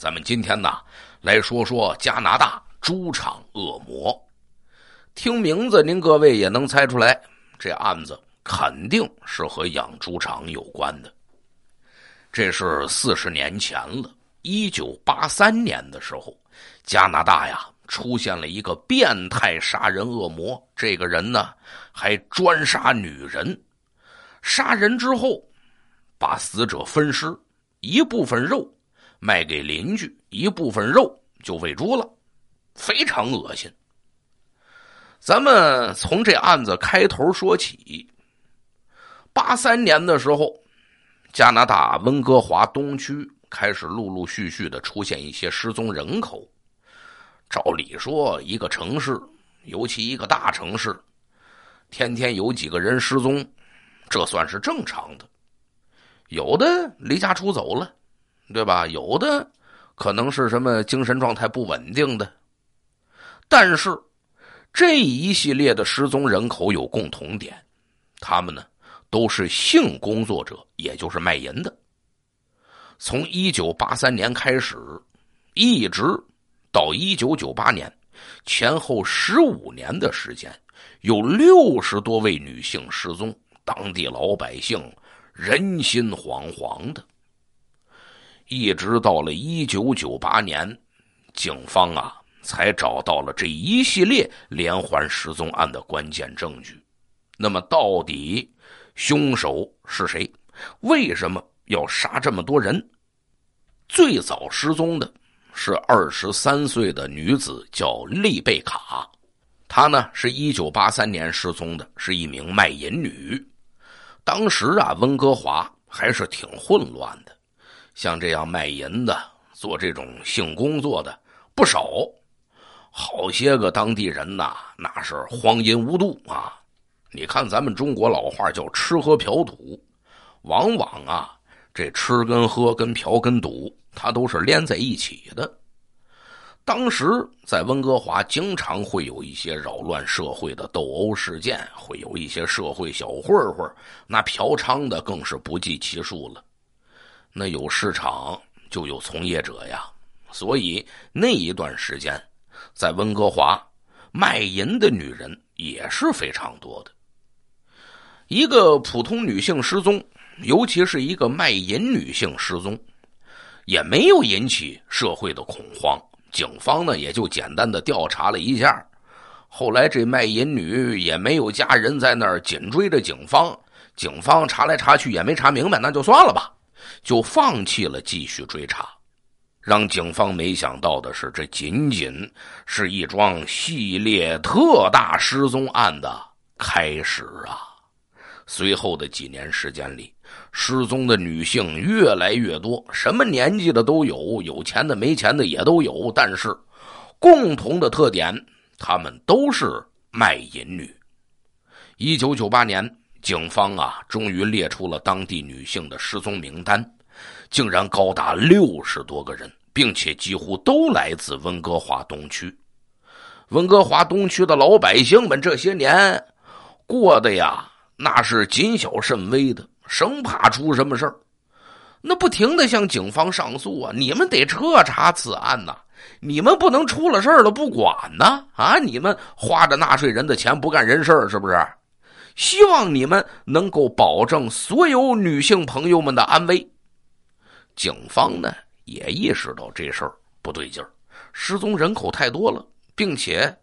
咱们今天呢，来说说加拿大猪场恶魔。听名字，您各位也能猜出来，这案子肯定是和养猪场有关的。这是四十年前了，一九八三年的时候，加拿大呀出现了一个变态杀人恶魔。这个人呢，还专杀女人，杀人之后把死者分尸，一部分肉。卖给邻居一部分肉就喂猪了，非常恶心。咱们从这案子开头说起。八三年的时候，加拿大温哥华东区开始陆陆续续的出现一些失踪人口。照理说，一个城市，尤其一个大城市，天天有几个人失踪，这算是正常的。有的离家出走了。对吧？有的可能是什么精神状态不稳定的，但是这一系列的失踪人口有共同点，他们呢都是性工作者，也就是卖淫的。从一九八三年开始，一直到一九九八年，前后十五年的时间，有六十多位女性失踪，当地老百姓人心惶惶的。一直到了一九九八年，警方啊才找到了这一系列连环失踪案的关键证据。那么，到底凶手是谁？为什么要杀这么多人？最早失踪的是二十三岁的女子，叫丽贝卡。她呢是一九八三年失踪的，是一名卖淫女。当时啊，温哥华还是挺混乱的。像这样卖淫的、做这种性工作的不少，好些个当地人呐，那是荒淫无度啊！你看咱们中国老话叫“吃喝嫖赌”，往往啊，这吃跟喝跟嫖跟赌，它都是连在一起的。当时在温哥华，经常会有一些扰乱社会的斗殴事件，会有一些社会小混混，那嫖娼的更是不计其数了。那有市场就有从业者呀，所以那一段时间，在温哥华卖淫的女人也是非常多的。一个普通女性失踪，尤其是一个卖淫女性失踪，也没有引起社会的恐慌。警方呢也就简单的调查了一下，后来这卖淫女也没有家人在那儿紧追着警方，警方查来查去也没查明白，那就算了吧。就放弃了继续追查，让警方没想到的是，这仅仅是一桩系列特大失踪案的开始啊！随后的几年时间里，失踪的女性越来越多，什么年纪的都有，有钱的、没钱的也都有，但是共同的特点，她们都是卖淫女。一九九八年。警方啊，终于列出了当地女性的失踪名单，竟然高达六十多个人，并且几乎都来自温哥华东区。温哥华东区的老百姓们这些年过的呀，那是谨小慎微的，生怕出什么事儿。那不停的向警方上诉啊，你们得彻查此案呐，你们不能出了事儿了不管呢啊！你们花着纳税人的钱不干人事儿是不是？希望你们能够保证所有女性朋友们的安危。警方呢也意识到这事儿不对劲儿，失踪人口太多了，并且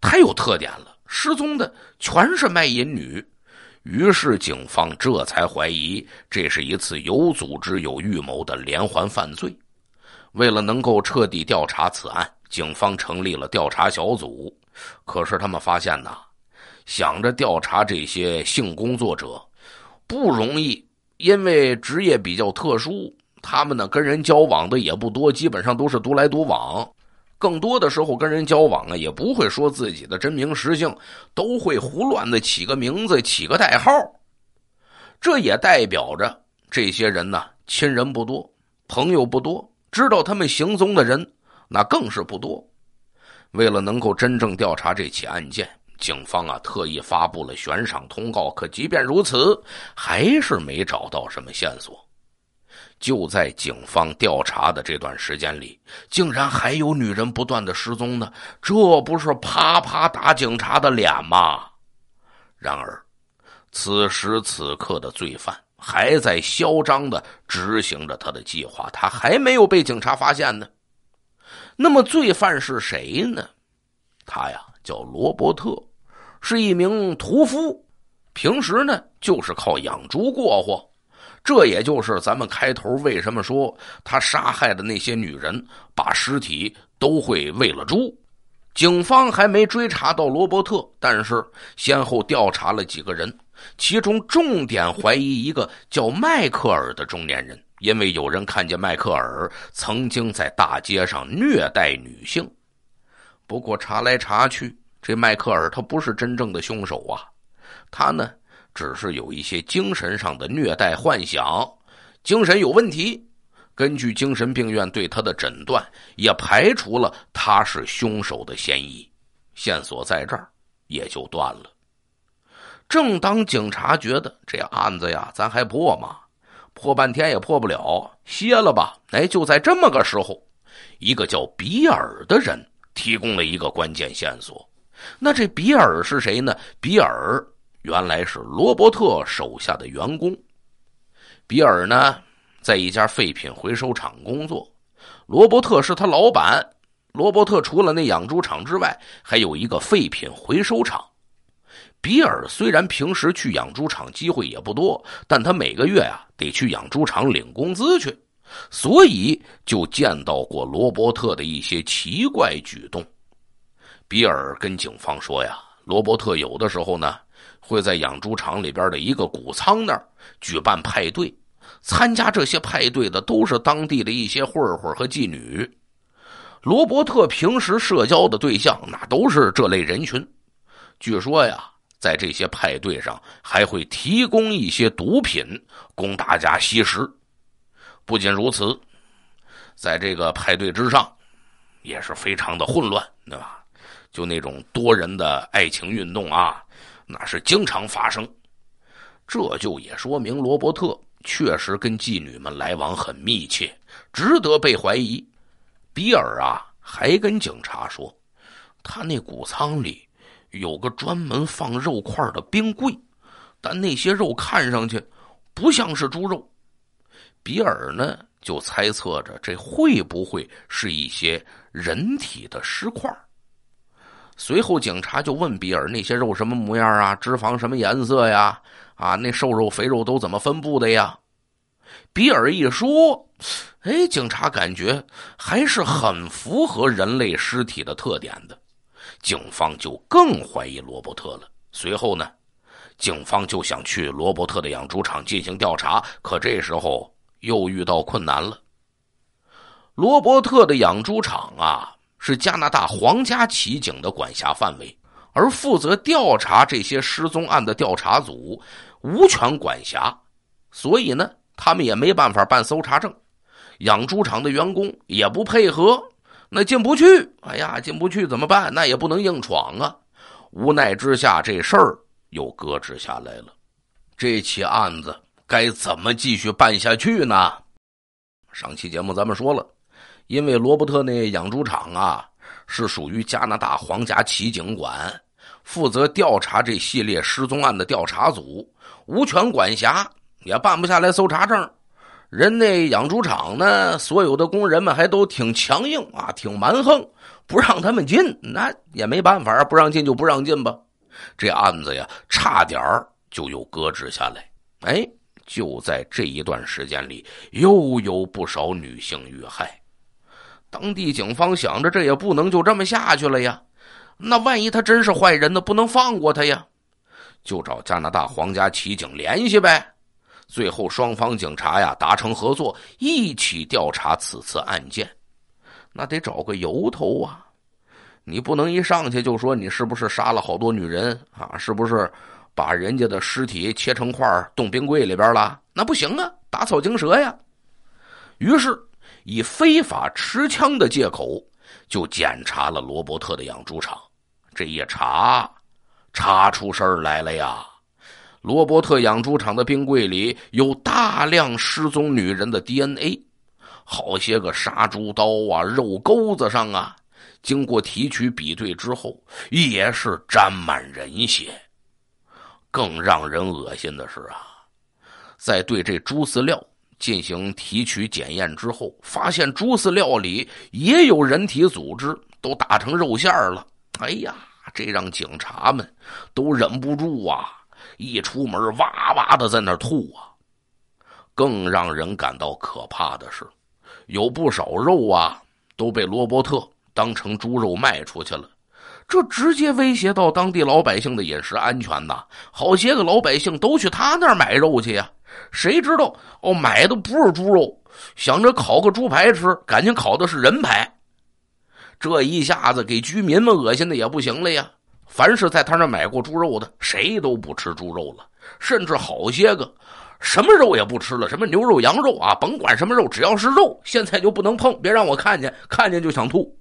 太有特点了，失踪的全是卖淫女。于是警方这才怀疑这是一次有组织、有预谋的连环犯罪。为了能够彻底调查此案，警方成立了调查小组。可是他们发现呢。想着调查这些性工作者不容易，因为职业比较特殊，他们呢跟人交往的也不多，基本上都是独来独往。更多的时候跟人交往啊，也不会说自己的真名实姓，都会胡乱的起个名字，起个代号。这也代表着这些人呢，亲人不多，朋友不多，知道他们行踪的人那更是不多。为了能够真正调查这起案件。警方啊，特意发布了悬赏通告，可即便如此，还是没找到什么线索。就在警方调查的这段时间里，竟然还有女人不断的失踪呢，这不是啪啪打警察的脸吗？然而，此时此刻的罪犯还在嚣张的执行着他的计划，他还没有被警察发现呢。那么，罪犯是谁呢？他呀，叫罗伯特。是一名屠夫，平时呢就是靠养猪过活，这也就是咱们开头为什么说他杀害的那些女人，把尸体都会喂了猪。警方还没追查到罗伯特，但是先后调查了几个人，其中重点怀疑一个叫迈克尔的中年人，因为有人看见迈克尔曾经在大街上虐待女性。不过查来查去。这迈克尔他不是真正的凶手啊，他呢只是有一些精神上的虐待幻想，精神有问题。根据精神病院对他的诊断，也排除了他是凶手的嫌疑。线索在这儿也就断了。正当警察觉得这案子呀，咱还破吗？破半天也破不了，歇了吧。哎，就在这么个时候，一个叫比尔的人提供了一个关键线索。那这比尔是谁呢？比尔原来是罗伯特手下的员工。比尔呢，在一家废品回收厂工作。罗伯特是他老板。罗伯特除了那养猪场之外，还有一个废品回收厂。比尔虽然平时去养猪场机会也不多，但他每个月啊得去养猪场领工资去，所以就见到过罗伯特的一些奇怪举动。比尔跟警方说：“呀，罗伯特有的时候呢，会在养猪场里边的一个谷仓那儿举办派对。参加这些派对的都是当地的一些混混和妓女。罗伯特平时社交的对象那都是这类人群。据说呀，在这些派对上还会提供一些毒品供大家吸食。不仅如此，在这个派对之上也是非常的混乱，对吧？”就那种多人的爱情运动啊，那是经常发生，这就也说明罗伯特确实跟妓女们来往很密切，值得被怀疑。比尔啊，还跟警察说，他那谷仓里有个专门放肉块的冰柜，但那些肉看上去不像是猪肉。比尔呢，就猜测着这会不会是一些人体的尸块。随后，警察就问比尔：“那些肉什么模样啊？脂肪什么颜色呀？啊，那瘦肉、肥肉都怎么分布的呀？”比尔一说，哎，警察感觉还是很符合人类尸体的特点的。警方就更怀疑罗伯特了。随后呢，警方就想去罗伯特的养猪场进行调查，可这时候又遇到困难了。罗伯特的养猪场啊。是加拿大皇家骑警的管辖范围，而负责调查这些失踪案的调查组无权管辖，所以呢，他们也没办法办搜查证。养猪场的员工也不配合，那进不去。哎呀，进不去怎么办？那也不能硬闯啊。无奈之下，这事儿又搁置下来了。这起案子该怎么继续办下去呢？上期节目咱们说了。因为罗伯特那养猪场啊，是属于加拿大皇家骑警管，负责调查这系列失踪案的调查组无权管辖，也办不下来搜查证。人那养猪场呢，所有的工人们还都挺强硬啊，挺蛮横，不让他们进，那也没办法，不让进就不让进吧。这案子呀，差点就又搁置下来。哎，就在这一段时间里，又有不少女性遇害。当地警方想着，这也不能就这么下去了呀。那万一他真是坏人呢？不能放过他呀。就找加拿大皇家骑警联系呗。最后，双方警察呀达成合作，一起调查此次案件。那得找个由头啊。你不能一上去就说你是不是杀了好多女人啊？是不是把人家的尸体切成块儿冻冰柜里边了？那不行啊，打草惊蛇呀。于是。以非法持枪的借口，就检查了罗伯特的养猪场。这一查，查出事儿来了呀！罗伯特养猪场的冰柜里有大量失踪女人的 DNA，好些个杀猪刀啊、肉钩子上啊，经过提取比对之后，也是沾满人血。更让人恶心的是啊，在对这猪饲料。进行提取检验之后，发现猪饲料里也有人体组织，都打成肉馅了。哎呀，这让警察们都忍不住啊！一出门，哇哇的在那吐啊！更让人感到可怕的是，有不少肉啊都被罗伯特当成猪肉卖出去了，这直接威胁到当地老百姓的饮食安全呐！好些个老百姓都去他那儿买肉去呀。谁知道哦，买的不是猪肉，想着烤个猪排吃，感情烤的是人排，这一下子给居民们恶心的也不行了呀。凡是在他那买过猪肉的，谁都不吃猪肉了，甚至好些个什么肉也不吃了，什么牛肉、羊肉啊，甭管什么肉，只要是肉，现在就不能碰，别让我看见，看见就想吐。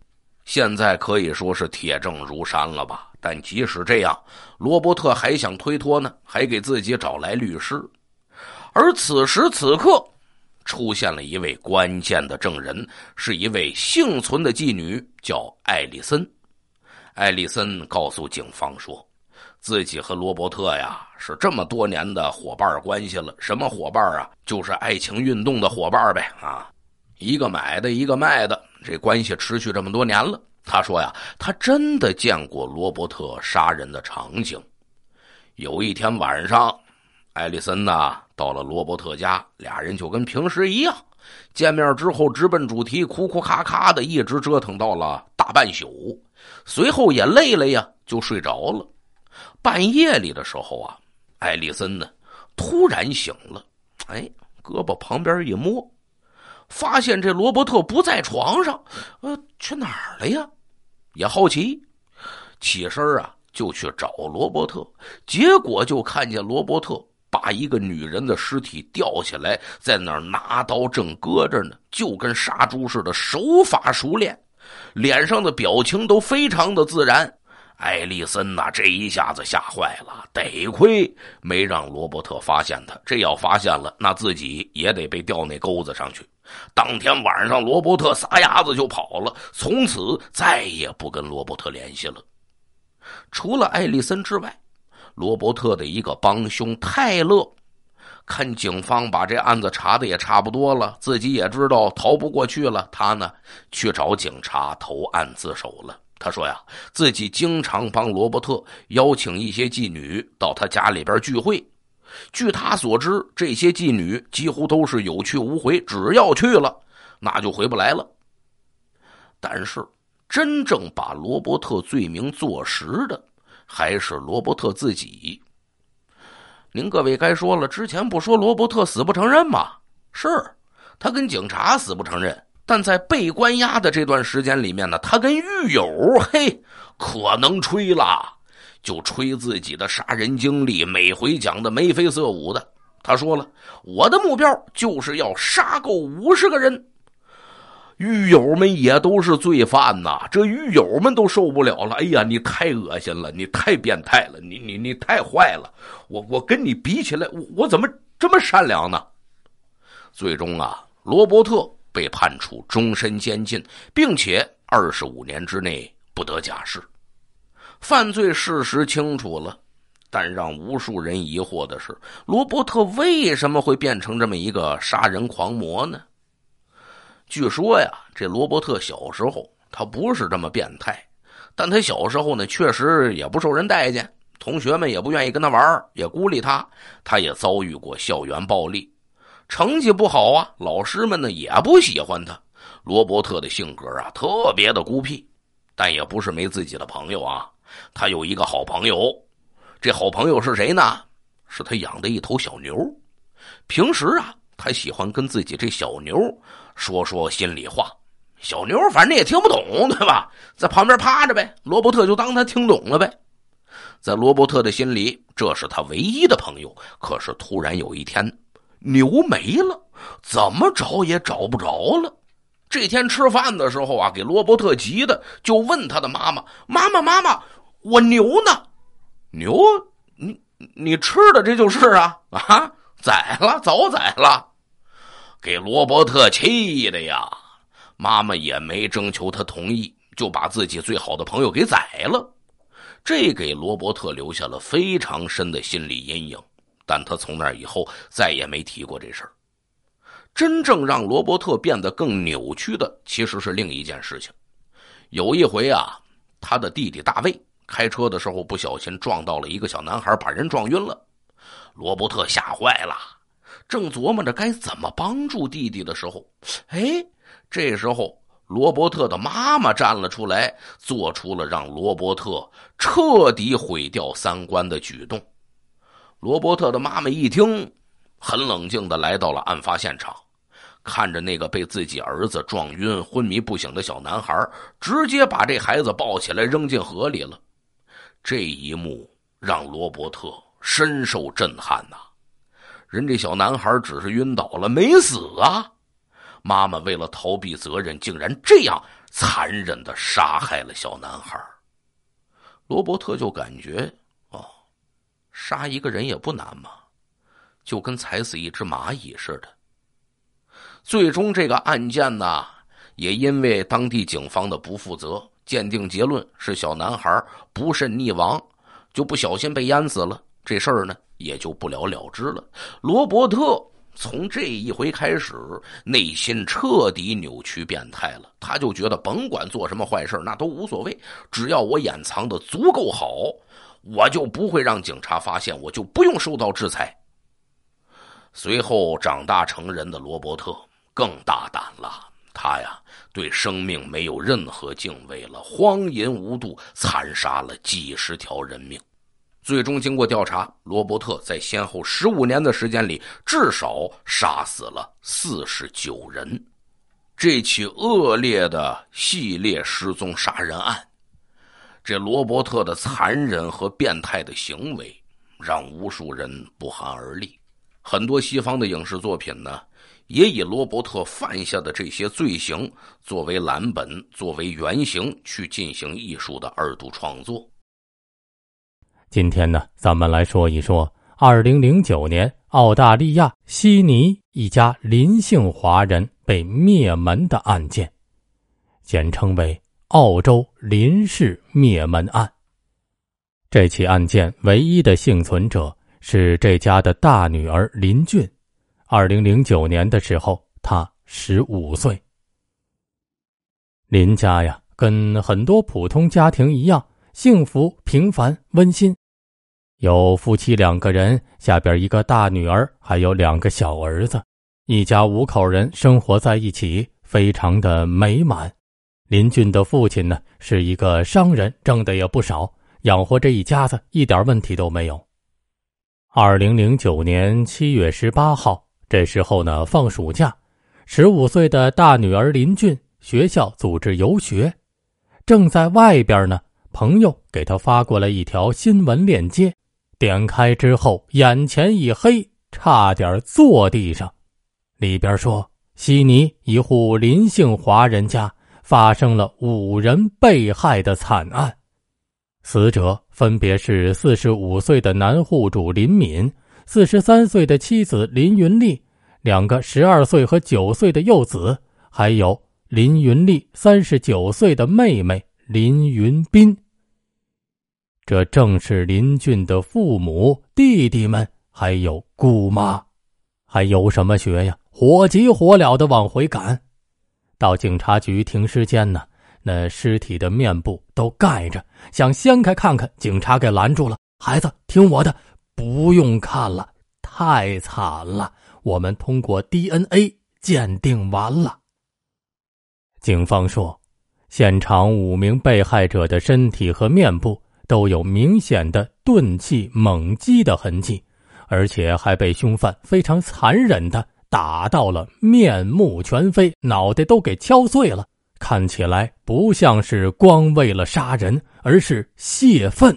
现在可以说是铁证如山了吧？但即使这样，罗伯特还想推脱呢，还给自己找来律师。而此时此刻，出现了一位关键的证人，是一位幸存的妓女，叫艾丽森。艾丽森告诉警方说，自己和罗伯特呀是这么多年的伙伴关系了，什么伙伴啊，就是爱情运动的伙伴呗啊，一个买的一个卖的，这关系持续这么多年了。他说呀，他真的见过罗伯特杀人的场景，有一天晚上。艾丽森呢？到了罗伯特家，俩人就跟平时一样，见面之后直奔主题，哭哭咔咔的，一直折腾到了大半宿。随后也累了呀，就睡着了。半夜里的时候啊，艾丽森呢突然醒了，哎，胳膊旁边一摸，发现这罗伯特不在床上，呃，去哪儿了呀？也好奇，起身啊就去找罗伯特，结果就看见罗伯特。把一个女人的尸体吊起来，在那儿拿刀正割着呢，就跟杀猪似的，手法熟练，脸上的表情都非常的自然。艾丽森呐，这一下子吓坏了，得亏没让罗伯特发现他，这要发现了，那自己也得被吊那钩子上去。当天晚上，罗伯特撒丫子就跑了，从此再也不跟罗伯特联系了。除了艾丽森之外。罗伯特的一个帮凶泰勒，看警方把这案子查的也差不多了，自己也知道逃不过去了，他呢去找警察投案自首了。他说呀，自己经常帮罗伯特邀请一些妓女到他家里边聚会，据他所知，这些妓女几乎都是有去无回，只要去了，那就回不来了。但是，真正把罗伯特罪名坐实的。还是罗伯特自己。您各位该说了，之前不说罗伯特死不承认吗？是，他跟警察死不承认。但在被关押的这段时间里面呢，他跟狱友嘿可能吹了，就吹自己的杀人经历，每回讲的眉飞色舞的。他说了，我的目标就是要杀够五十个人。狱友们也都是罪犯呐，这狱友们都受不了了。哎呀，你太恶心了，你太变态了，你你你太坏了！我我跟你比起来，我我怎么这么善良呢？最终啊，罗伯特被判处终身监禁，并且二十五年之内不得假释。犯罪事实清楚了，但让无数人疑惑的是，罗伯特为什么会变成这么一个杀人狂魔呢？据说呀，这罗伯特小时候他不是这么变态，但他小时候呢，确实也不受人待见，同学们也不愿意跟他玩也孤立他。他也遭遇过校园暴力，成绩不好啊，老师们呢也不喜欢他。罗伯特的性格啊，特别的孤僻，但也不是没自己的朋友啊。他有一个好朋友，这好朋友是谁呢？是他养的一头小牛。平时啊，他喜欢跟自己这小牛。说说心里话，小牛反正也听不懂，对吧？在旁边趴着呗。罗伯特就当他听懂了呗。在罗伯特的心里，这是他唯一的朋友。可是突然有一天，牛没了，怎么找也找不着了。这天吃饭的时候啊，给罗伯特急的，就问他的妈妈：“妈妈，妈妈，我牛呢？牛，你你吃的这就是啊啊，宰了，早宰了。”给罗伯特气的呀，妈妈也没征求他同意，就把自己最好的朋友给宰了，这给罗伯特留下了非常深的心理阴影。但他从那以后再也没提过这事儿。真正让罗伯特变得更扭曲的其实是另一件事情。有一回啊，他的弟弟大卫开车的时候不小心撞到了一个小男孩，把人撞晕了，罗伯特吓坏了。正琢磨着该怎么帮助弟弟的时候，哎，这时候罗伯特的妈妈站了出来，做出了让罗伯特彻底毁掉三观的举动。罗伯特的妈妈一听，很冷静的来到了案发现场，看着那个被自己儿子撞晕、昏迷不醒的小男孩，直接把这孩子抱起来扔进河里了。这一幕让罗伯特深受震撼呐。人这小男孩只是晕倒了，没死啊！妈妈为了逃避责任，竟然这样残忍的杀害了小男孩。罗伯特就感觉，哦，杀一个人也不难嘛，就跟踩死一只蚂蚁似的。最终这个案件呢，也因为当地警方的不负责，鉴定结论是小男孩不慎溺亡，就不小心被淹死了。这事儿呢。也就不了了之了。罗伯特从这一回开始，内心彻底扭曲变态了。他就觉得，甭管做什么坏事，那都无所谓。只要我掩藏的足够好，我就不会让警察发现，我就不用受到制裁。随后长大成人的罗伯特更大胆了。他呀，对生命没有任何敬畏了，荒淫无度，残杀了几十条人命。最终经过调查，罗伯特在先后十五年的时间里，至少杀死了四十九人。这起恶劣的系列失踪杀人案，这罗伯特的残忍和变态的行为，让无数人不寒而栗。很多西方的影视作品呢，也以罗伯特犯下的这些罪行作为蓝本，作为原型去进行艺术的二度创作。今天呢，咱们来说一说二零零九年澳大利亚悉尼一家林姓华人被灭门的案件，简称为“澳洲林氏灭门案”。这起案件唯一的幸存者是这家的大女儿林俊，二零零九年的时候，她十五岁。林家呀，跟很多普通家庭一样。幸福、平凡、温馨，有夫妻两个人，下边一个大女儿，还有两个小儿子，一家五口人生活在一起，非常的美满。林俊的父亲呢是一个商人，挣的也不少，养活这一家子一点问题都没有。二零零九年七月十八号，这时候呢放暑假，十五岁的大女儿林俊学校组织游学，正在外边呢。朋友给他发过来一条新闻链接，点开之后眼前一黑，差点坐地上。里边说，悉尼一户林姓华人家发生了五人被害的惨案，死者分别是四十五岁的男户主林敏、四十三岁的妻子林云丽、两个十二岁和九岁的幼子，还有林云丽三十九岁的妹妹。林云斌。这正是林俊的父母、弟弟们，还有姑妈，还有什么学呀？火急火燎的往回赶，到警察局停尸间呢。那尸体的面部都盖着，想掀开看看，警察给拦住了。孩子，听我的，不用看了，太惨了。我们通过 DNA 鉴定完了。警方说。现场五名被害者的身体和面部都有明显的钝器猛击的痕迹，而且还被凶犯非常残忍的打到了面目全非，脑袋都给敲碎了，看起来不像是光为了杀人，而是泄愤。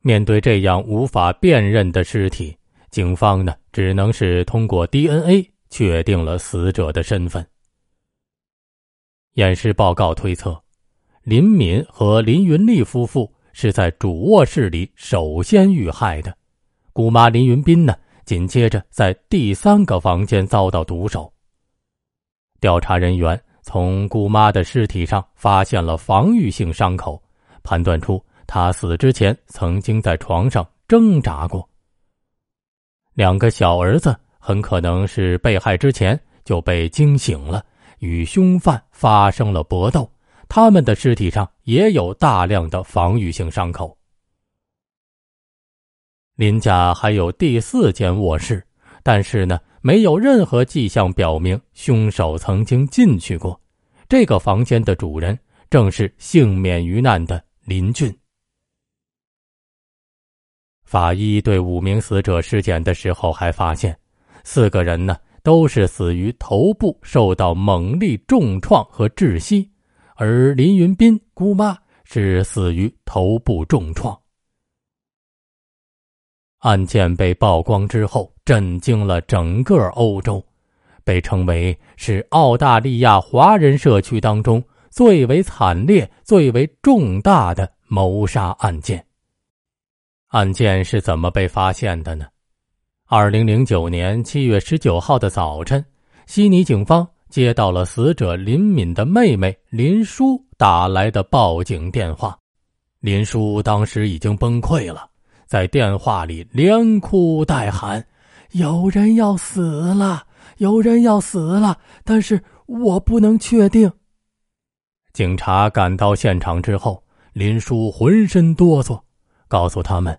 面对这样无法辨认的尸体，警方呢只能是通过 DNA 确定了死者的身份。验尸报告推测，林敏和林云丽夫妇是在主卧室里首先遇害的，姑妈林云斌呢，紧接着在第三个房间遭到毒手。调查人员从姑妈的尸体上发现了防御性伤口，判断出她死之前曾经在床上挣扎过。两个小儿子很可能是被害之前就被惊醒了。与凶犯发生了搏斗，他们的尸体上也有大量的防御性伤口。林家还有第四间卧室，但是呢，没有任何迹象表明凶手曾经进去过。这个房间的主人正是幸免于难的林俊。法医对五名死者尸检的时候，还发现，四个人呢。都是死于头部受到猛力重创和窒息，而林云斌姑妈是死于头部重创。案件被曝光之后，震惊了整个欧洲，被称为是澳大利亚华人社区当中最为惨烈、最为重大的谋杀案件。案件是怎么被发现的呢？二零零九年七月十九号的早晨，悉尼警方接到了死者林敏的妹妹林叔打来的报警电话。林叔当时已经崩溃了，在电话里连哭带喊：“有人要死了，有人要死了！”但是我不能确定。警察赶到现场之后，林叔浑身哆嗦，告诉他们：“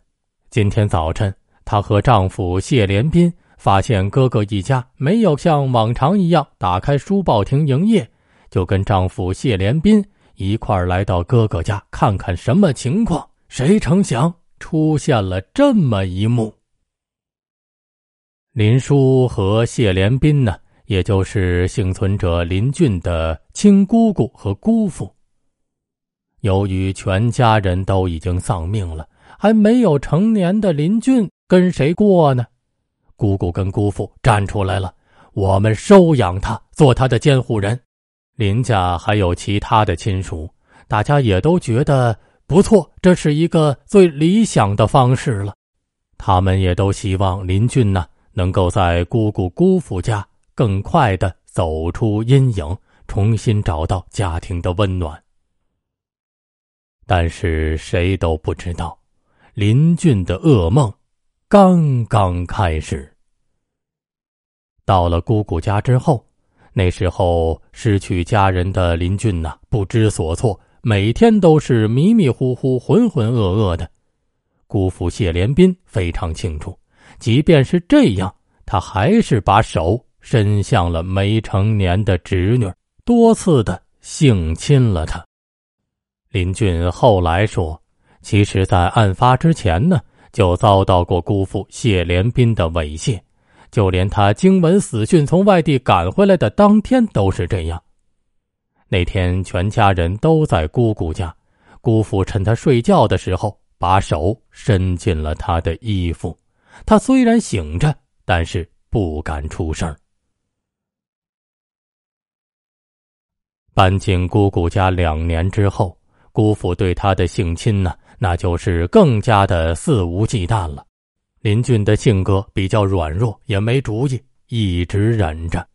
今天早晨。”她和丈夫谢连斌发现哥哥一家没有像往常一样打开书报亭营业，就跟丈夫谢连斌一块儿来到哥哥家看看什么情况。谁成想出现了这么一幕：林叔和谢连斌呢，也就是幸存者林俊的亲姑姑和姑父。由于全家人都已经丧命了，还没有成年的林俊。跟谁过呢？姑姑跟姑父站出来了，我们收养他，做他的监护人。林家还有其他的亲属，大家也都觉得不错，这是一个最理想的方式了。他们也都希望林俊呢能够在姑姑姑父家更快的走出阴影，重新找到家庭的温暖。但是谁都不知道，林俊的噩梦。刚刚开始。到了姑姑家之后，那时候失去家人的林俊呐，不知所措，每天都是迷迷糊糊、浑浑噩噩的。姑父谢连斌非常清楚，即便是这样，他还是把手伸向了没成年的侄女，多次的性侵了她。林俊后来说，其实，在案发之前呢。就遭到过姑父谢连斌的猥亵，就连他经闻死讯从外地赶回来的当天都是这样。那天全家人都在姑姑家，姑父趁他睡觉的时候把手伸进了他的衣服。他虽然醒着，但是不敢出声。搬进姑姑家两年之后，姑父对他的性侵呢？那就是更加的肆无忌惮了。林俊的性格比较软弱，也没主意，一直忍着。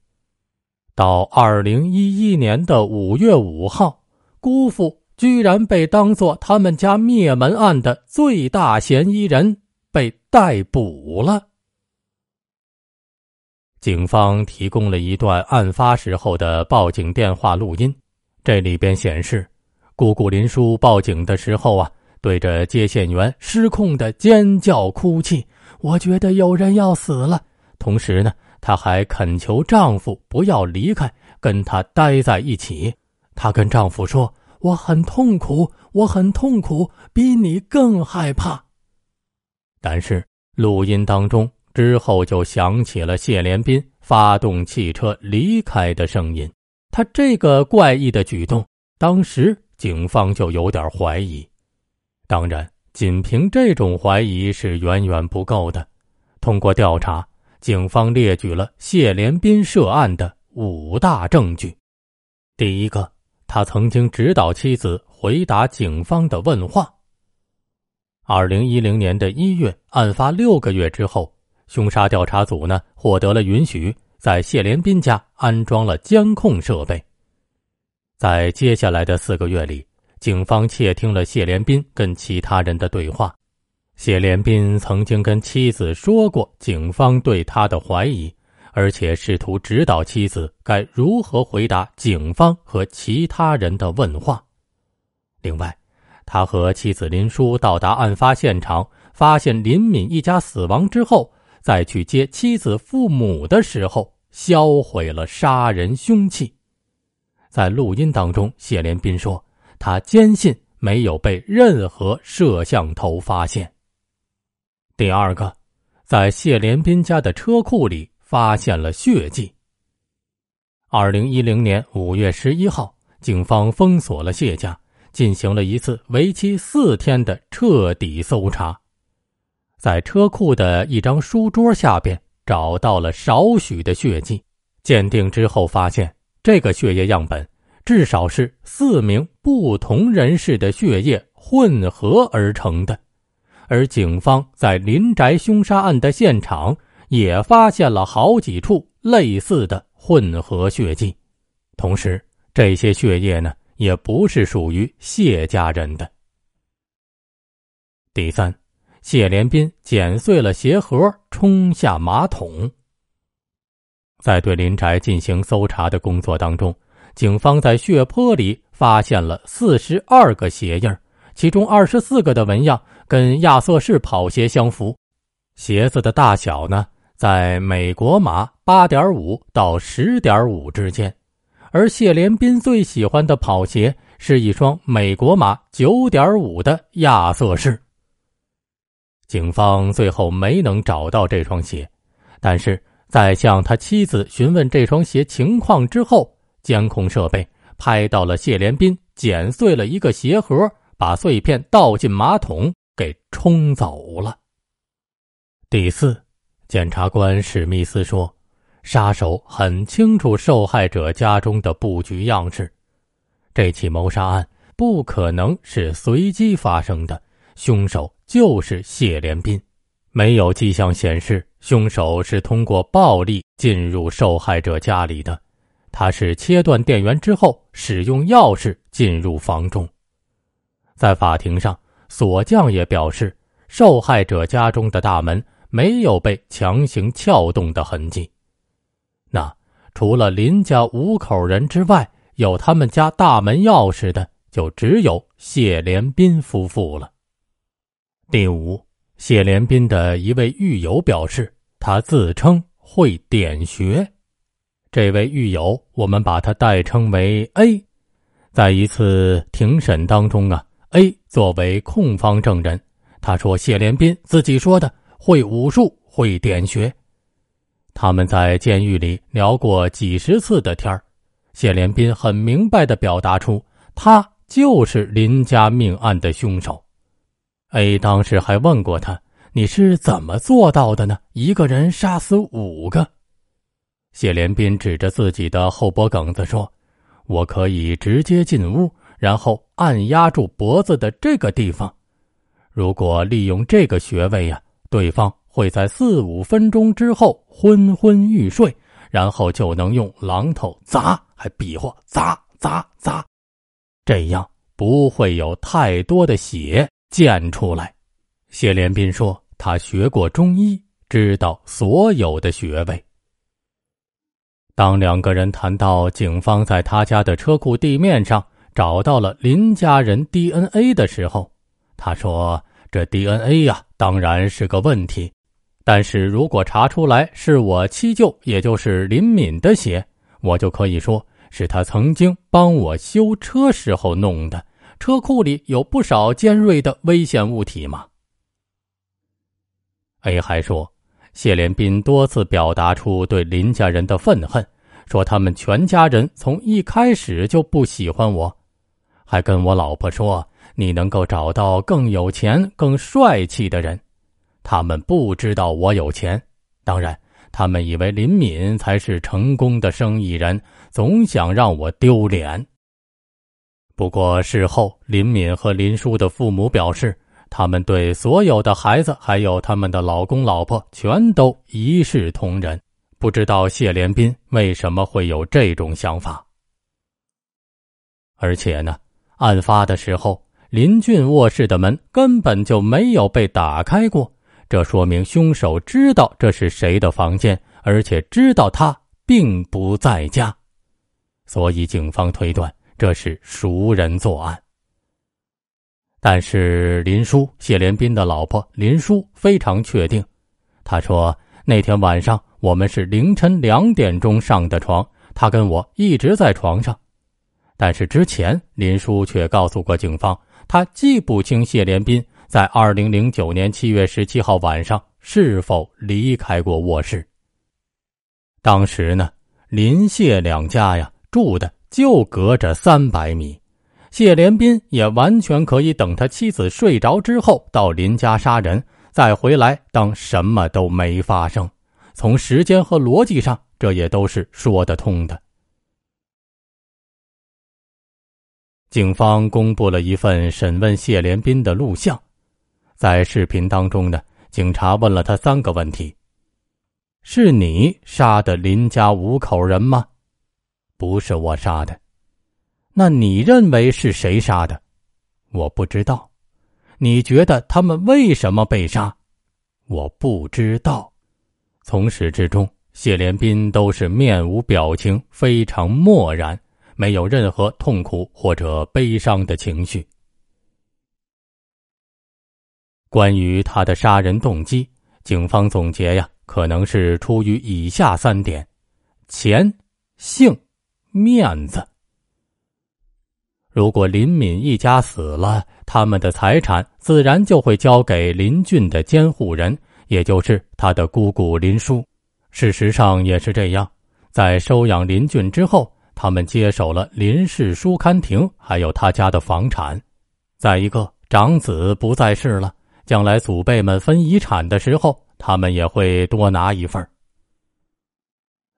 到二零一一年的五月五号，姑父居然被当作他们家灭门案的最大嫌疑人被逮捕了。警方提供了一段案发时候的报警电话录音，这里边显示，姑姑林叔报警的时候啊。对着接线员失控的尖叫哭泣，我觉得有人要死了。同时呢，她还恳求丈夫不要离开，跟她待在一起。她跟丈夫说：“我很痛苦，我很痛苦，比你更害怕。”但是录音当中之后就响起了谢连斌发动汽车离开的声音。他这个怪异的举动，当时警方就有点怀疑。当然，仅凭这种怀疑是远远不够的。通过调查，警方列举了谢连斌涉案的五大证据。第一个，他曾经指导妻子回答警方的问话。二零一零年的一月，案发六个月之后，凶杀调查组呢获得了允许，在谢连斌家安装了监控设备。在接下来的四个月里。警方窃听了谢连斌跟其他人的对话。谢连斌曾经跟妻子说过警方对他的怀疑，而且试图指导妻子该如何回答警方和其他人的问话。另外，他和妻子林叔到达案发现场，发现林敏一家死亡之后，再去接妻子父母的时候，销毁了杀人凶器。在录音当中，谢连斌说。他坚信没有被任何摄像头发现。第二个，在谢连斌家的车库里发现了血迹。二零一零年五月十一号，警方封锁了谢家，进行了一次为期四天的彻底搜查，在车库的一张书桌下边找到了少许的血迹，鉴定之后发现这个血液样本。至少是四名不同人士的血液混合而成的，而警方在林宅凶杀案的现场也发现了好几处类似的混合血迹，同时这些血液呢也不是属于谢家人的。第三，谢连斌剪碎了鞋盒冲下马桶。在对林宅进行搜查的工作当中。警方在血泊里发现了四十二个鞋印儿，其中二十四个的纹样跟亚瑟士跑鞋相符。鞋子的大小呢，在美国码八点五到十点五之间，而谢连斌最喜欢的跑鞋是一双美国码九点五的亚瑟士。警方最后没能找到这双鞋，但是在向他妻子询问这双鞋情况之后。监控设备拍到了谢连斌剪碎了一个鞋盒，把碎片倒进马桶给冲走了。第四，检察官史密斯说：“杀手很清楚受害者家中的布局样式，这起谋杀案不可能是随机发生的。凶手就是谢连斌，没有迹象显示凶手是通过暴力进入受害者家里的。”他是切断电源之后，使用钥匙进入房中。在法庭上，锁匠也表示，受害者家中的大门没有被强行撬动的痕迹。那除了林家五口人之外，有他们家大门钥匙的，就只有谢连斌夫妇了。第五，谢连斌的一位狱友表示，他自称会点穴。这位狱友，我们把他代称为 A，在一次庭审当中啊，A 作为控方证人，他说谢连斌自己说的会武术，会点穴。他们在监狱里聊过几十次的天儿，谢连斌很明白的表达出他就是林家命案的凶手。A 当时还问过他：“你是怎么做到的呢？一个人杀死五个？”谢连斌指着自己的后脖梗子说：“我可以直接进屋，然后按压住脖子的这个地方。如果利用这个穴位呀，对方会在四五分钟之后昏昏欲睡，然后就能用榔头砸，还比划砸砸砸。这样不会有太多的血溅出来。”谢连斌说：“他学过中医，知道所有的穴位。”当两个人谈到警方在他家的车库地面上找到了林家人 DNA 的时候，他说：“这 DNA 呀，当然是个问题。但是如果查出来是我七舅，也就是林敏的血，我就可以说是他曾经帮我修车时候弄的。车库里有不少尖锐的危险物体嘛。”A 还说。谢连斌多次表达出对林家人的愤恨，说他们全家人从一开始就不喜欢我，还跟我老婆说：“你能够找到更有钱、更帅气的人。”他们不知道我有钱，当然，他们以为林敏才是成功的生意人，总想让我丢脸。不过事后，林敏和林叔的父母表示。他们对所有的孩子，还有他们的老公老婆，全都一视同仁。不知道谢连斌为什么会有这种想法。而且呢，案发的时候，林俊卧室的门根本就没有被打开过，这说明凶手知道这是谁的房间，而且知道他并不在家，所以警方推断这是熟人作案。但是林叔谢连斌的老婆林叔非常确定，他说那天晚上我们是凌晨两点钟上的床，他跟我一直在床上。但是之前林叔却告诉过警方，他记不清谢连斌在二零零九年七月十七号晚上是否离开过卧室。当时呢，林谢两家呀住的就隔着三百米。谢连斌也完全可以等他妻子睡着之后，到林家杀人，再回来当什么都没发生。从时间和逻辑上，这也都是说得通的。警方公布了一份审问谢连斌的录像，在视频当中呢，警察问了他三个问题：“是你杀的林家五口人吗？”“不是我杀的。”那你认为是谁杀的？我不知道。你觉得他们为什么被杀？我不知道。从始至终，谢连斌都是面无表情，非常漠然，没有任何痛苦或者悲伤的情绪。关于他的杀人动机，警方总结呀，可能是出于以下三点：钱、性、面子。如果林敏一家死了，他们的财产自然就会交给林俊的监护人，也就是他的姑姑林淑。事实上也是这样，在收养林俊之后，他们接手了林氏书刊亭，还有他家的房产。再一个，长子不在世了，将来祖辈们分遗产的时候，他们也会多拿一份。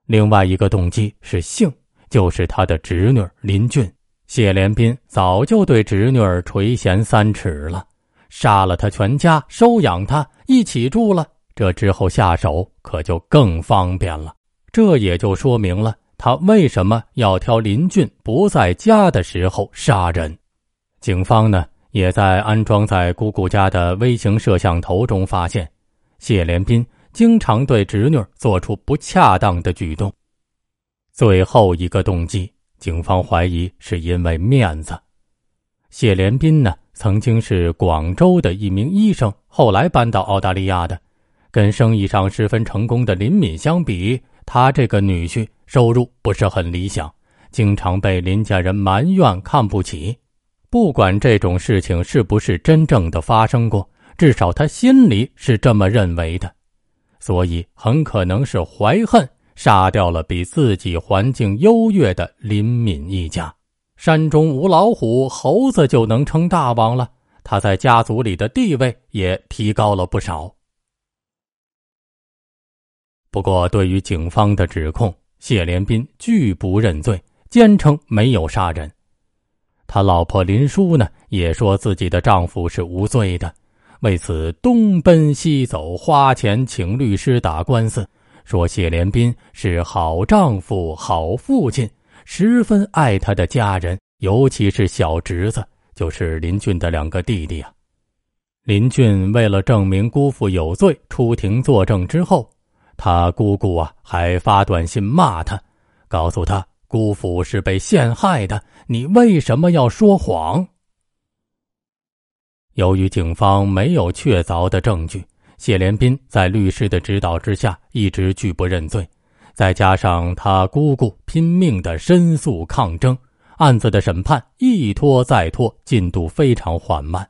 另外一个动机是性，就是他的侄女林俊。谢连斌早就对侄女儿垂涎三尺了，杀了他全家，收养他，一起住了。这之后下手可就更方便了。这也就说明了他为什么要挑林俊不在家的时候杀人。警方呢，也在安装在姑姑家的微型摄像头中发现，谢连斌经常对侄女做出不恰当的举动。最后一个动机。警方怀疑是因为面子。谢连斌呢，曾经是广州的一名医生，后来搬到澳大利亚的。跟生意上十分成功的林敏相比，他这个女婿收入不是很理想，经常被林家人埋怨、看不起。不管这种事情是不是真正的发生过，至少他心里是这么认为的，所以很可能是怀恨。杀掉了比自己环境优越的林敏一家，山中无老虎，猴子就能称大王了。他在家族里的地位也提高了不少。不过，对于警方的指控，谢连斌拒不认罪，坚称没有杀人。他老婆林淑呢，也说自己的丈夫是无罪的，为此东奔西走，花钱请律师打官司。说谢连斌是好丈夫、好父亲，十分爱他的家人，尤其是小侄子，就是林俊的两个弟弟啊。林俊为了证明姑父有罪，出庭作证之后，他姑姑啊还发短信骂他，告诉他姑父是被陷害的，你为什么要说谎？由于警方没有确凿的证据。谢连斌在律师的指导之下，一直拒不认罪，再加上他姑姑拼命的申诉抗争，案子的审判一拖再拖，进度非常缓慢。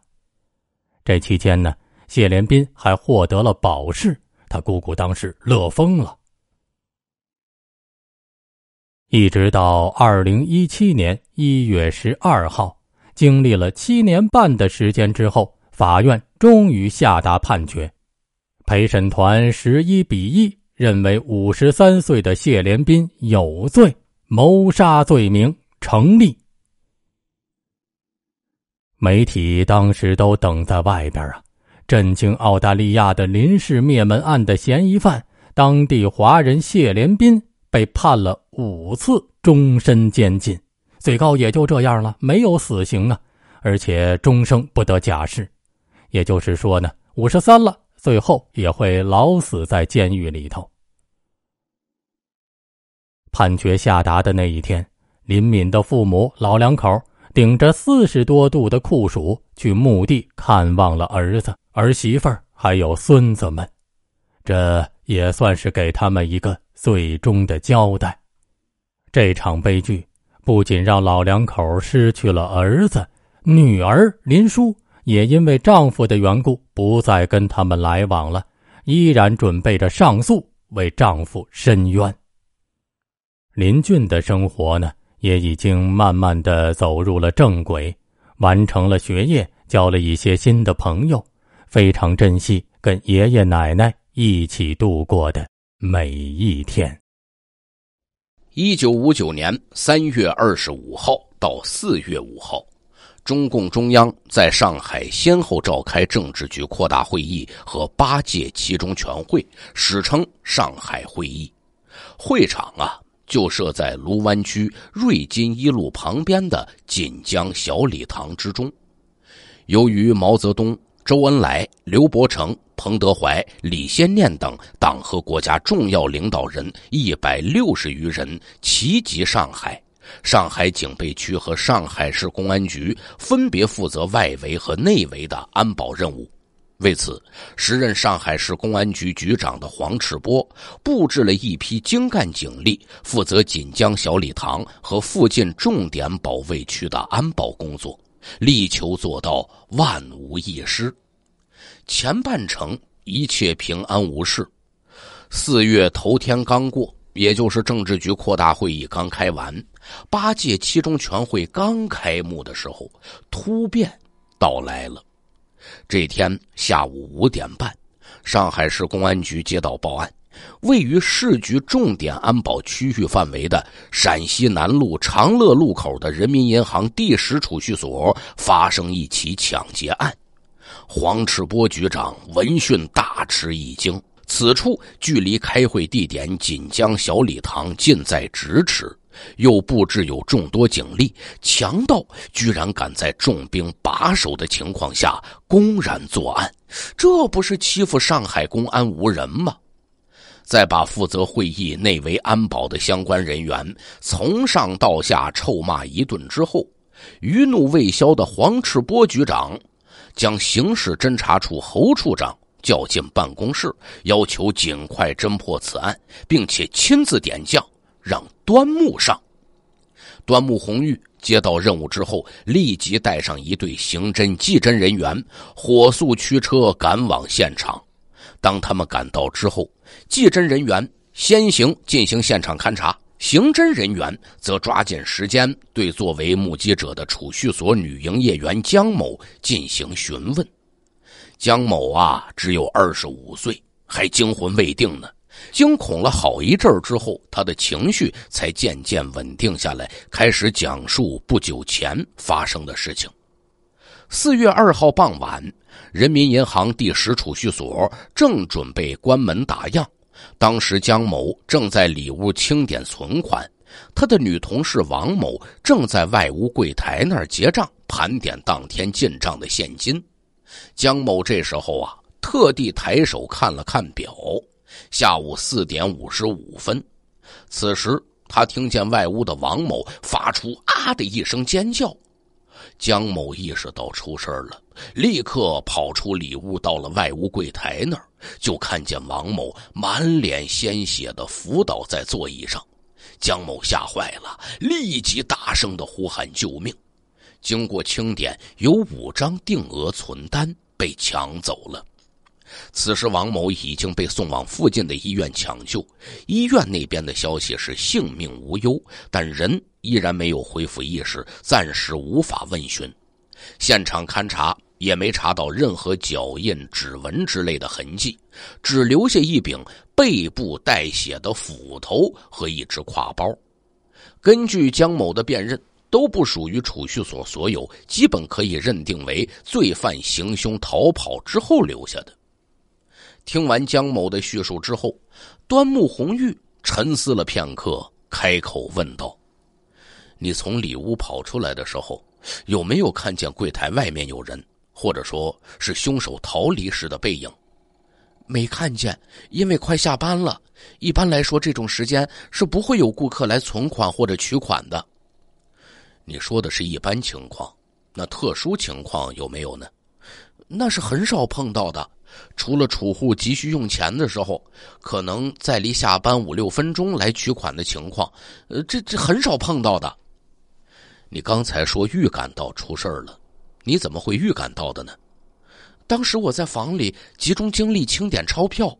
这期间呢，谢连斌还获得了保释，他姑姑当时乐疯了。一直到二零一七年一月十二号，经历了七年半的时间之后，法院终于下达判决。陪审团十一比一认为五十三岁的谢连斌有罪，谋杀罪名成立。媒体当时都等在外边啊！震惊澳大利亚的林氏灭门案的嫌疑犯，当地华人谢连斌被判了五次终身监禁，最高也就这样了，没有死刑啊，而且终生不得假释。也就是说呢，五十三了。最后也会老死在监狱里头。判决下达的那一天，林敏的父母老两口顶着四十多度的酷暑去墓地看望了儿子、儿媳妇儿还有孙子们，这也算是给他们一个最终的交代。这场悲剧不仅让老两口失去了儿子、女儿林叔。也因为丈夫的缘故，不再跟他们来往了，依然准备着上诉为丈夫申冤。林俊的生活呢，也已经慢慢的走入了正轨，完成了学业，交了一些新的朋友，非常珍惜跟爷爷奶奶一起度过的每一天。一九五九年三月二十五号到四月五号。中共中央在上海先后召开政治局扩大会议和八届七中全会，史称“上海会议”。会场啊，就设在卢湾区瑞金一路旁边的锦江小礼堂之中。由于毛泽东、周恩来、刘伯承、彭德怀、李先念等党和国家重要领导人一百六十余人齐集上海。上海警备区和上海市公安局分别负责外围和内围的安保任务。为此，时任上海市公安局局长的黄赤波布置了一批精干警力，负责锦江小礼堂和附近重点保卫区的安保工作，力求做到万无一失。前半程一切平安无事，四月头天刚过。也就是政治局扩大会议刚开完，八届七中全会刚开幕的时候，突变到来了。这天下午五点半，上海市公安局接到报案，位于市局重点安保区域范围的陕西南路长乐路口的人民银行第十储蓄所发生一起抢劫案。黄赤波局长闻讯大吃一惊。此处距离开会地点锦江小礼堂近在咫尺，又布置有众多警力，强盗居然敢在重兵把守的情况下公然作案，这不是欺负上海公安无人吗？在把负责会议内围安保的相关人员从上到下臭骂一顿之后，余怒未消的黄赤波局长，将刑事侦查处侯处长。叫进办公室，要求尽快侦破此案，并且亲自点将，让端木上。端木红玉接到任务之后，立即带上一队刑侦技侦人员，火速驱车赶往现场。当他们赶到之后，技侦人员先行进行现场勘查，刑侦人员则抓紧时间对作为目击者的储蓄所女营业员江某进行询问。江某啊，只有二十五岁，还惊魂未定呢。惊恐了好一阵之后，他的情绪才渐渐稳定下来，开始讲述不久前发生的事情。四月二号傍晚，人民银行第十储蓄所正准备关门打烊，当时江某正在里屋清点存款，他的女同事王某正在外屋柜台那儿结账盘点当天进账的现金。江某这时候啊，特地抬手看了看表，下午四点五十五分。此时，他听见外屋的王某发出“啊”的一声尖叫，江某意识到出事了，立刻跑出里屋，到了外屋柜台那儿，就看见王某满脸鲜血的伏倒在座椅上。江某吓坏了，立即大声的呼喊救命。经过清点，有五张定额存单被抢走了。此时，王某已经被送往附近的医院抢救。医院那边的消息是性命无忧，但人依然没有恢复意识，暂时无法问询。现场勘查也没查到任何脚印、指纹之类的痕迹，只留下一柄背部带血的斧头和一只挎包。根据江某的辨认。都不属于储蓄所所有，基本可以认定为罪犯行凶逃跑之后留下的。听完江某的叙述之后，端木红玉沉思了片刻，开口问道：“你从里屋跑出来的时候，有没有看见柜台外面有人，或者说是凶手逃离时的背影？”“没看见，因为快下班了。一般来说，这种时间是不会有顾客来存款或者取款的。”你说的是一般情况，那特殊情况有没有呢？那是很少碰到的，除了储户急需用钱的时候，可能在离下班五六分钟来取款的情况，呃，这这很少碰到的。你刚才说预感到出事儿了，你怎么会预感到的呢？当时我在房里集中精力清点钞票，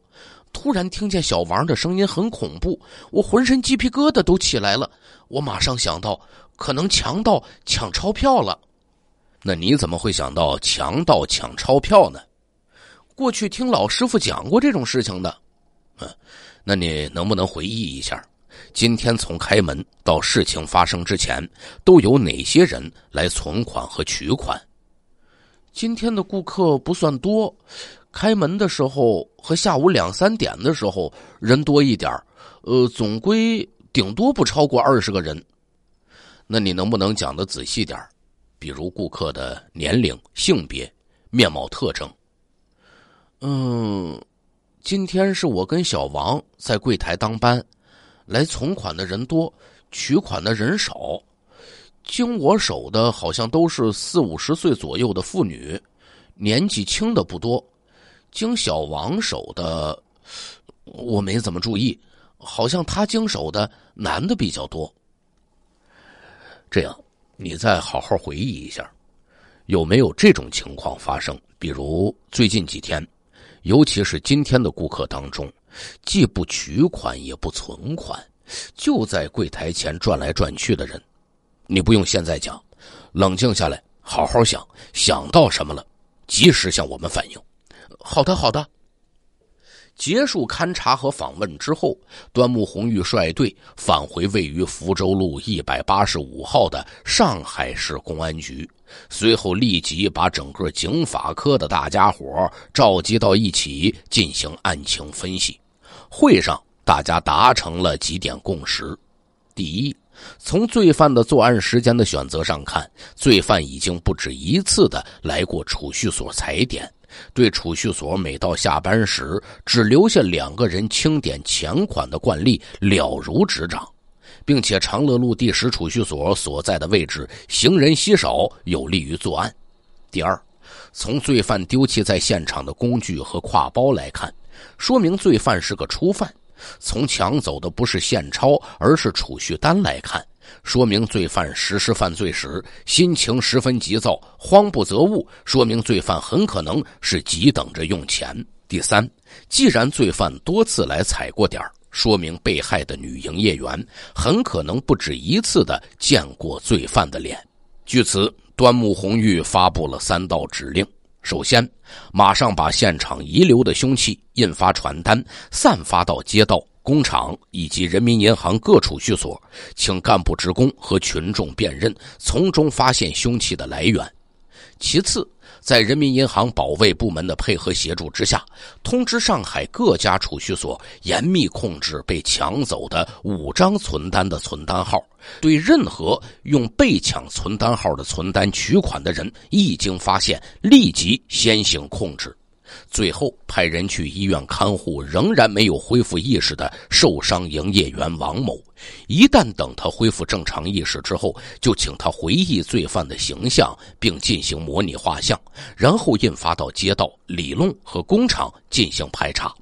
突然听见小王的声音，很恐怖，我浑身鸡皮疙瘩都起来了，我马上想到。可能强盗抢钞票了，那你怎么会想到强盗抢钞票呢？过去听老师傅讲过这种事情的，嗯，那你能不能回忆一下，今天从开门到事情发生之前，都有哪些人来存款和取款？今天的顾客不算多，开门的时候和下午两三点的时候人多一点，呃，总归顶多不超过二十个人。那你能不能讲的仔细点比如顾客的年龄、性别、面貌特征。嗯，今天是我跟小王在柜台当班，来存款的人多，取款的人少。经我手的好像都是四五十岁左右的妇女，年纪轻的不多。经小王手的，我没怎么注意，好像他经手的男的比较多。这样，你再好好回忆一下，有没有这种情况发生？比如最近几天，尤其是今天的顾客当中，既不取款也不存款，就在柜台前转来转去的人，你不用现在讲，冷静下来，好好想，想到什么了，及时向我们反映。好的，好的。结束勘察和访问之后，端木红玉率队返回位于福州路一百八十五号的上海市公安局，随后立即把整个警法科的大家伙召集到一起进行案情分析。会上，大家达成了几点共识：第一，从罪犯的作案时间的选择上看，罪犯已经不止一次的来过储蓄所踩点。对储蓄所每到下班时只留下两个人清点钱款的惯例了如指掌，并且长乐路第十储蓄所所在的位置行人稀少，有利于作案。第二，从罪犯丢弃在现场的工具和挎包来看，说明罪犯是个初犯；从抢走的不是现钞，而是储蓄单来看。说明罪犯实施犯罪时心情十分急躁，慌不择物，说明罪犯很可能是急等着用钱。第三，既然罪犯多次来踩过点儿，说明被害的女营业员很可能不止一次的见过罪犯的脸。据此，端木红玉发布了三道指令：首先，马上把现场遗留的凶器印发传单，散发到街道。工厂以及人民银行各储蓄所，请干部职工和群众辨认，从中发现凶器的来源。其次，在人民银行保卫部门的配合协助之下，通知上海各家储蓄所严密控制被抢走的五张存单的存单号，对任何用被抢存单号的存单取款的人，一经发现，立即先行控制。最后派人去医院看护仍然没有恢复意识的受伤营业员王某，一旦等他恢复正常意识之后，就请他回忆罪犯的形象，并进行模拟画像，然后印发到街道、里弄和工厂进行排查。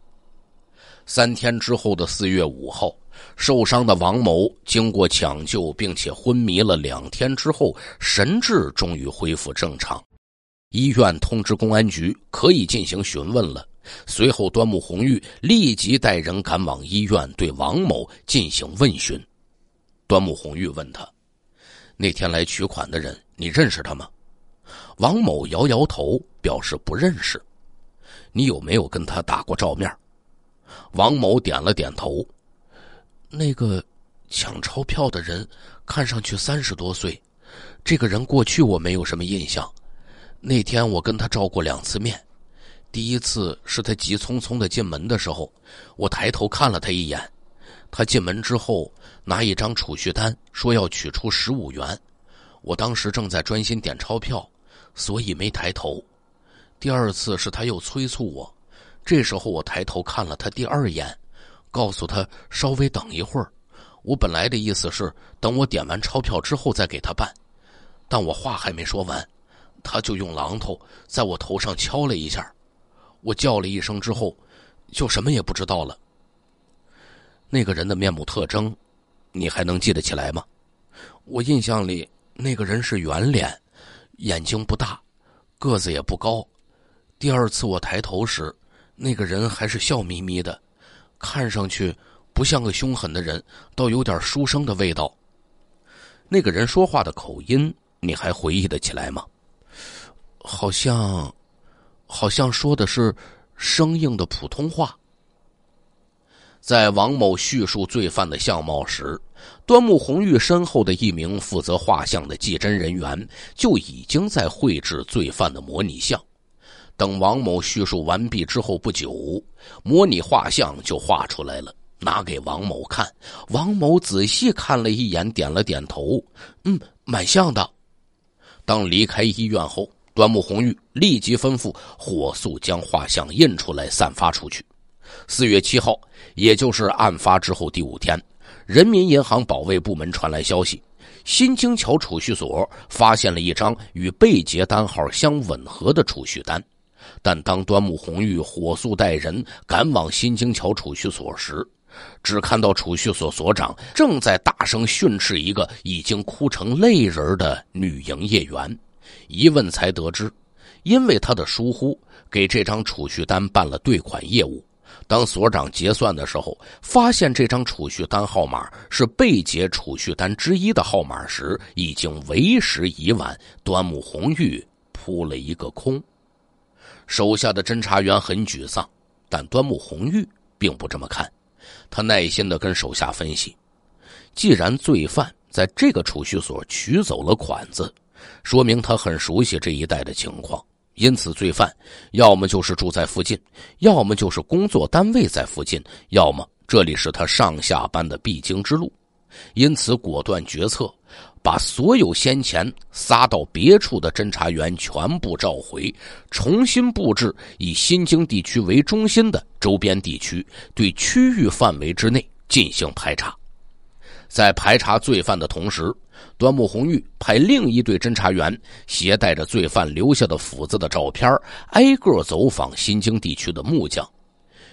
三天之后的四月五号，受伤的王某经过抢救，并且昏迷了两天之后，神志终于恢复正常。医院通知公安局可以进行询问了。随后，端木红玉立即带人赶往医院，对王某进行问询。端木红玉问他：“那天来取款的人，你认识他吗？”王某摇摇头，表示不认识。“你有没有跟他打过照面？”王某点了点头。“那个抢钞票的人，看上去三十多岁。这个人过去我没有什么印象。”那天我跟他照过两次面，第一次是他急匆匆的进门的时候，我抬头看了他一眼。他进门之后拿一张储蓄单，说要取出十五元。我当时正在专心点钞票，所以没抬头。第二次是他又催促我，这时候我抬头看了他第二眼，告诉他稍微等一会儿。我本来的意思是等我点完钞票之后再给他办，但我话还没说完。他就用榔头在我头上敲了一下，我叫了一声之后，就什么也不知道了。那个人的面目特征，你还能记得起来吗？我印象里那个人是圆脸，眼睛不大，个子也不高。第二次我抬头时，那个人还是笑眯眯的，看上去不像个凶狠的人，倒有点书生的味道。那个人说话的口音，你还回忆得起来吗？好像，好像说的是生硬的普通话。在王某叙述罪犯的相貌时，端木红玉身后的一名负责画像的技侦人员就已经在绘制罪犯的模拟像。等王某叙述完毕之后不久，模拟画像就画出来了，拿给王某看。王某仔细看了一眼，点了点头：“嗯，蛮像的。”当离开医院后。端木红玉立即吩咐，火速将画像印出来，散发出去。四月七号，也就是案发之后第五天，人民银行保卫部门传来消息：新京桥储蓄所发现了一张与被劫单号相吻合的储蓄单。但当端木红玉火速带人赶往新京桥储蓄所时，只看到储蓄所所长正在大声训斥一个已经哭成泪人的女营业员。一问才得知，因为他的疏忽，给这张储蓄单办了兑款业务。当所长结算的时候，发现这张储蓄单号码是被劫储蓄单之一的号码时，已经为时已晚。端木红玉扑了一个空，手下的侦查员很沮丧，但端木红玉并不这么看。他耐心的跟手下分析：既然罪犯在这个储蓄所取走了款子。说明他很熟悉这一带的情况，因此罪犯要么就是住在附近，要么就是工作单位在附近，要么这里是他上下班的必经之路。因此，果断决策，把所有先前撒到别处的侦查员全部召回，重新布置以新京地区为中心的周边地区，对区域范围之内进行排查。在排查罪犯的同时。端木红玉派另一队侦查员，携带着罪犯留下的斧子的照片，挨个走访新京地区的木匠。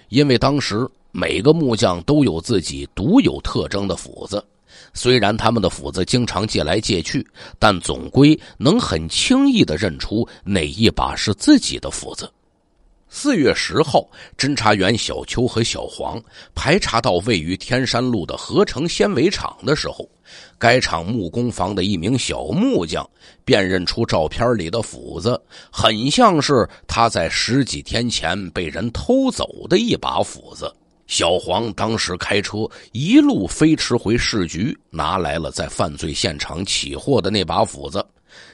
因为当时每个木匠都有自己独有特征的斧子，虽然他们的斧子经常借来借去，但总归能很轻易地认出哪一把是自己的斧子。四月十号，侦查员小邱和小黄排查到位于天山路的合成纤维厂的时候。该厂木工房的一名小木匠辨认出照片里的斧子，很像是他在十几天前被人偷走的一把斧子。小黄当时开车一路飞驰回市局，拿来了在犯罪现场起获的那把斧子。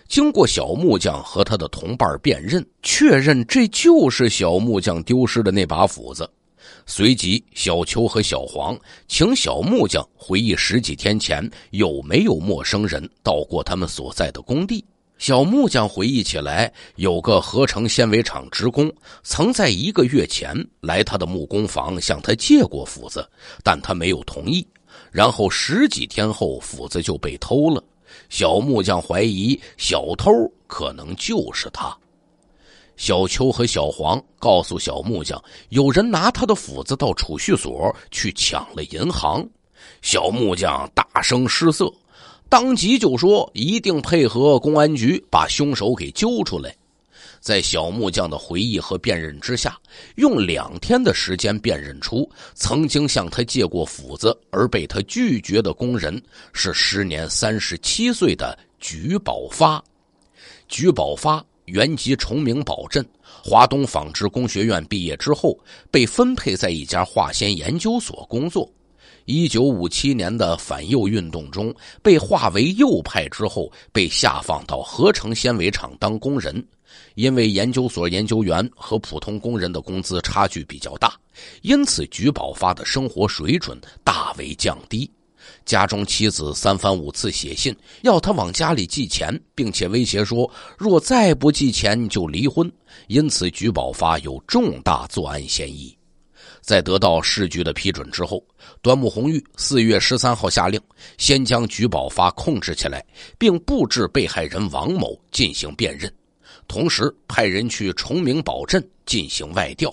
经过小木匠和他的同伴辨认，确认这就是小木匠丢失的那把斧子。随即，小邱和小黄请小木匠回忆十几天前有没有陌生人到过他们所在的工地。小木匠回忆起来，有个合成纤维厂职工曾在一个月前来他的木工房向他借过斧子，但他没有同意。然后十几天后，斧子就被偷了。小木匠怀疑，小偷可能就是他。小秋和小黄告诉小木匠，有人拿他的斧子到储蓄所去抢了银行。小木匠大声失色，当即就说：“一定配合公安局把凶手给揪出来。”在小木匠的回忆和辨认之下，用两天的时间辨认出曾经向他借过斧子而被他拒绝的工人是时年三十七岁的菊宝发。菊宝发。原籍崇明堡镇，华东纺织工学院毕业之后被分配在一家化纤研究所工作。1957年的反右运动中被划为右派之后，被下放到合成纤维厂当工人。因为研究所研究员和普通工人的工资差距比较大，因此举宝发的生活水准大为降低。家中妻子三番五次写信要他往家里寄钱，并且威胁说，若再不寄钱就离婚。因此，鞠宝发有重大作案嫌疑。在得到市局的批准之后，端木红玉四月十三号下令，先将鞠宝发控制起来，并布置被害人王某进行辨认，同时派人去崇明堡镇进行外调。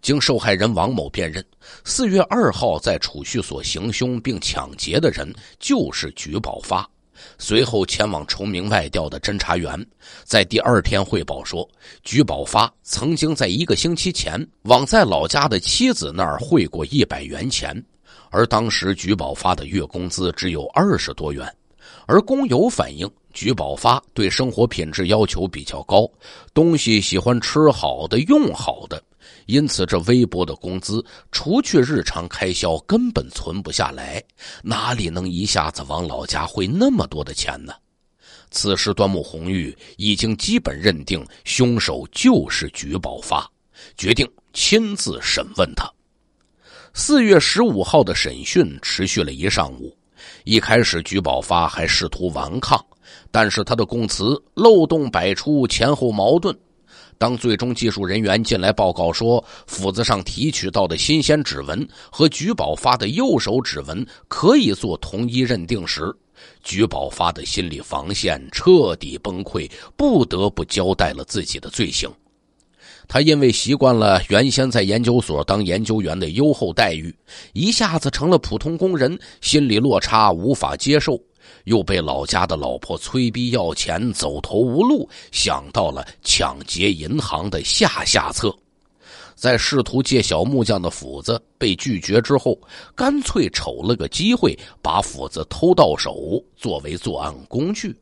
经受害人王某辨认，四月二号在储蓄所行凶并抢劫的人就是菊宝发。随后前往崇明外调的侦查员，在第二天汇报说，菊宝发曾经在一个星期前往在老家的妻子那儿汇过一百元钱，而当时菊宝发的月工资只有二十多元。而工友反映，菊宝发对生活品质要求比较高，东西喜欢吃好的、用好的。因此，这微薄的工资除去日常开销，根本存不下来，哪里能一下子往老家汇那么多的钱呢？此时，端木红玉已经基本认定凶手就是菊宝发，决定亲自审问他。四月十五号的审讯持续了一上午，一开始菊宝发还试图顽抗，但是他的供词漏洞百出，前后矛盾。当最终技术人员进来报告说，斧子上提取到的新鲜指纹和菊宝发的右手指纹可以做同一认定时，菊宝发的心理防线彻底崩溃，不得不交代了自己的罪行。他因为习惯了原先在研究所当研究员的优厚待遇，一下子成了普通工人，心理落差无法接受。又被老家的老婆催逼要钱，走投无路，想到了抢劫银行的下下策。在试图借小木匠的斧子被拒绝之后，干脆瞅了个机会把斧子偷到手，作为作案工具。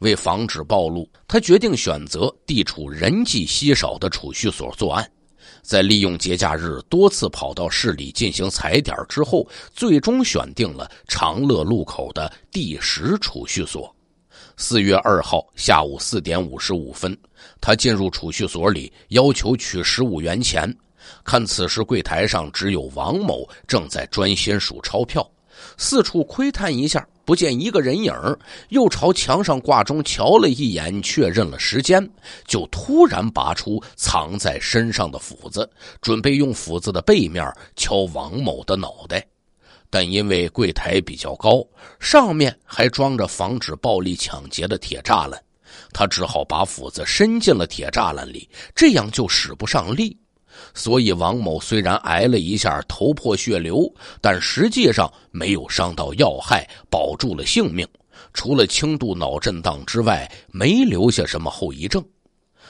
为防止暴露，他决定选择地处人迹稀少的储蓄所作案。在利用节假日多次跑到市里进行踩点之后，最终选定了长乐路口的第十储蓄所。四月二号下午四点五十五分，他进入储蓄所里，要求取十五元钱。看此时柜台上只有王某正在专心数钞票，四处窥探一下。不见一个人影又朝墙上挂钟瞧了一眼，确认了时间，就突然拔出藏在身上的斧子，准备用斧子的背面敲王某的脑袋。但因为柜台比较高，上面还装着防止暴力抢劫的铁栅栏，他只好把斧子伸进了铁栅栏里，这样就使不上力。所以，王某虽然挨了一下头破血流，但实际上没有伤到要害，保住了性命。除了轻度脑震荡之外，没留下什么后遗症。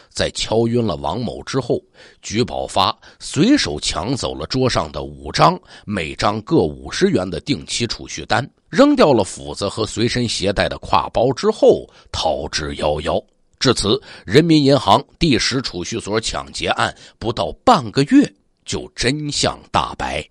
在敲晕了王某之后，鞠宝发随手抢走了桌上的五张每张各五十元的定期储蓄单，扔掉了斧子和随身携带的挎包之后，逃之夭夭。至此，人民银行第十储蓄所抢劫案不到半个月就真相大白。